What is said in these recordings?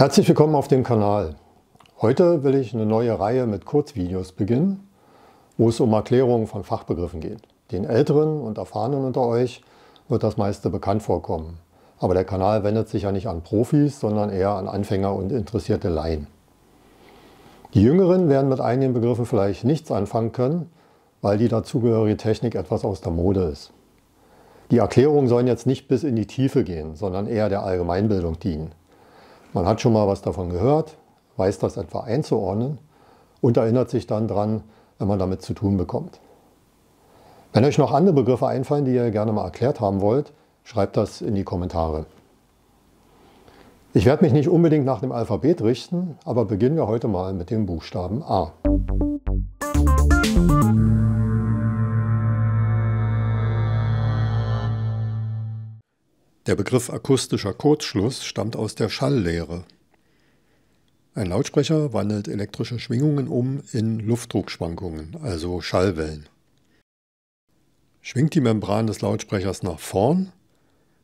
Herzlich willkommen auf dem Kanal. Heute will ich eine neue Reihe mit Kurzvideos beginnen, wo es um Erklärungen von Fachbegriffen geht. Den Älteren und Erfahrenen unter euch wird das meiste bekannt vorkommen. Aber der Kanal wendet sich ja nicht an Profis, sondern eher an Anfänger und interessierte Laien. Die Jüngeren werden mit einigen Begriffen vielleicht nichts anfangen können, weil die dazugehörige Technik etwas aus der Mode ist. Die Erklärungen sollen jetzt nicht bis in die Tiefe gehen, sondern eher der Allgemeinbildung dienen. Man hat schon mal was davon gehört, weiß das etwa einzuordnen und erinnert sich dann dran, wenn man damit zu tun bekommt. Wenn euch noch andere Begriffe einfallen, die ihr gerne mal erklärt haben wollt, schreibt das in die Kommentare. Ich werde mich nicht unbedingt nach dem Alphabet richten, aber beginnen wir heute mal mit dem Buchstaben A. Der Begriff akustischer Kurzschluss stammt aus der Schalllehre. Ein Lautsprecher wandelt elektrische Schwingungen um in Luftdruckschwankungen, also Schallwellen. Schwingt die Membran des Lautsprechers nach vorn,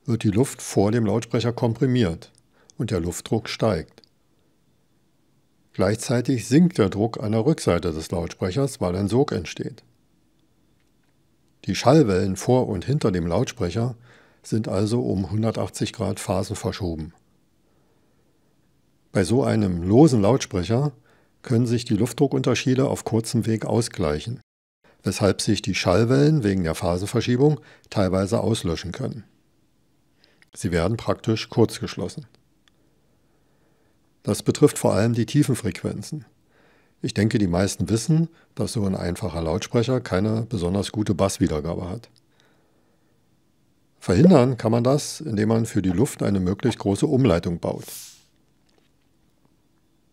wird die Luft vor dem Lautsprecher komprimiert und der Luftdruck steigt. Gleichzeitig sinkt der Druck an der Rückseite des Lautsprechers, weil ein Sog entsteht. Die Schallwellen vor und hinter dem Lautsprecher sind also um 180 Grad Phasen verschoben. Bei so einem losen Lautsprecher können sich die Luftdruckunterschiede auf kurzem Weg ausgleichen, weshalb sich die Schallwellen wegen der Phasenverschiebung teilweise auslöschen können. Sie werden praktisch kurzgeschlossen. Das betrifft vor allem die tiefen Frequenzen. Ich denke, die meisten wissen, dass so ein einfacher Lautsprecher keine besonders gute Basswiedergabe hat. Verhindern kann man das, indem man für die Luft eine möglichst große Umleitung baut.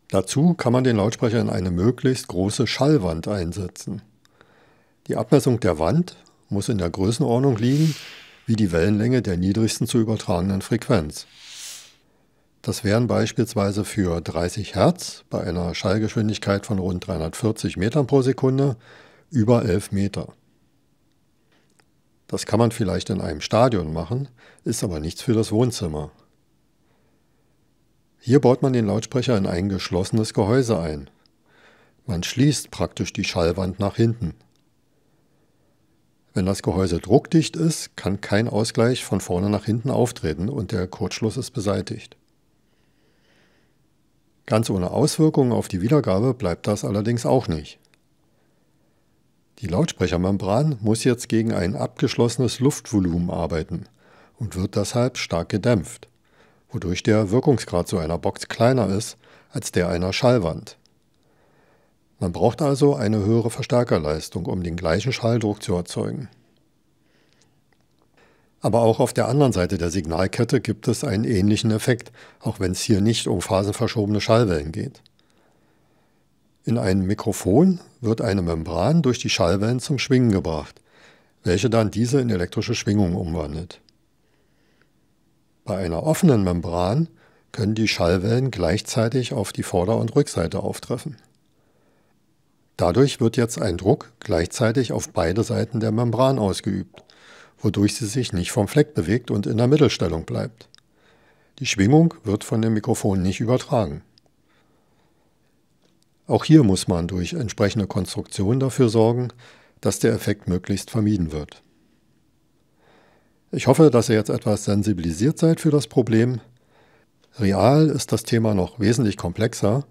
Dazu kann man den Lautsprecher in eine möglichst große Schallwand einsetzen. Die Abmessung der Wand muss in der Größenordnung liegen, wie die Wellenlänge der niedrigsten zu übertragenen Frequenz. Das wären beispielsweise für 30 Hertz bei einer Schallgeschwindigkeit von rund 340 Metern pro Sekunde über 11 Meter. Das kann man vielleicht in einem Stadion machen, ist aber nichts für das Wohnzimmer. Hier baut man den Lautsprecher in ein geschlossenes Gehäuse ein. Man schließt praktisch die Schallwand nach hinten. Wenn das Gehäuse druckdicht ist, kann kein Ausgleich von vorne nach hinten auftreten und der Kurzschluss ist beseitigt. Ganz ohne Auswirkungen auf die Wiedergabe bleibt das allerdings auch nicht. Die Lautsprechermembran muss jetzt gegen ein abgeschlossenes Luftvolumen arbeiten und wird deshalb stark gedämpft, wodurch der Wirkungsgrad so einer Box kleiner ist als der einer Schallwand. Man braucht also eine höhere Verstärkerleistung, um den gleichen Schalldruck zu erzeugen. Aber auch auf der anderen Seite der Signalkette gibt es einen ähnlichen Effekt, auch wenn es hier nicht um phasenverschobene Schallwellen geht. In einem Mikrofon wird eine Membran durch die Schallwellen zum Schwingen gebracht, welche dann diese in elektrische Schwingung umwandelt. Bei einer offenen Membran können die Schallwellen gleichzeitig auf die Vorder- und Rückseite auftreffen. Dadurch wird jetzt ein Druck gleichzeitig auf beide Seiten der Membran ausgeübt, wodurch sie sich nicht vom Fleck bewegt und in der Mittelstellung bleibt. Die Schwingung wird von dem Mikrofon nicht übertragen. Auch hier muss man durch entsprechende Konstruktion dafür sorgen, dass der Effekt möglichst vermieden wird. Ich hoffe, dass ihr jetzt etwas sensibilisiert seid für das Problem. Real ist das Thema noch wesentlich komplexer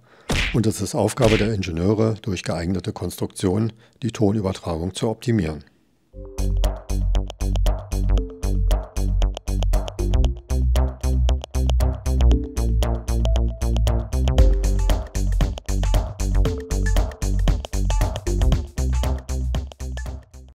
und es ist Aufgabe der Ingenieure, durch geeignete Konstruktionen die Tonübertragung zu optimieren.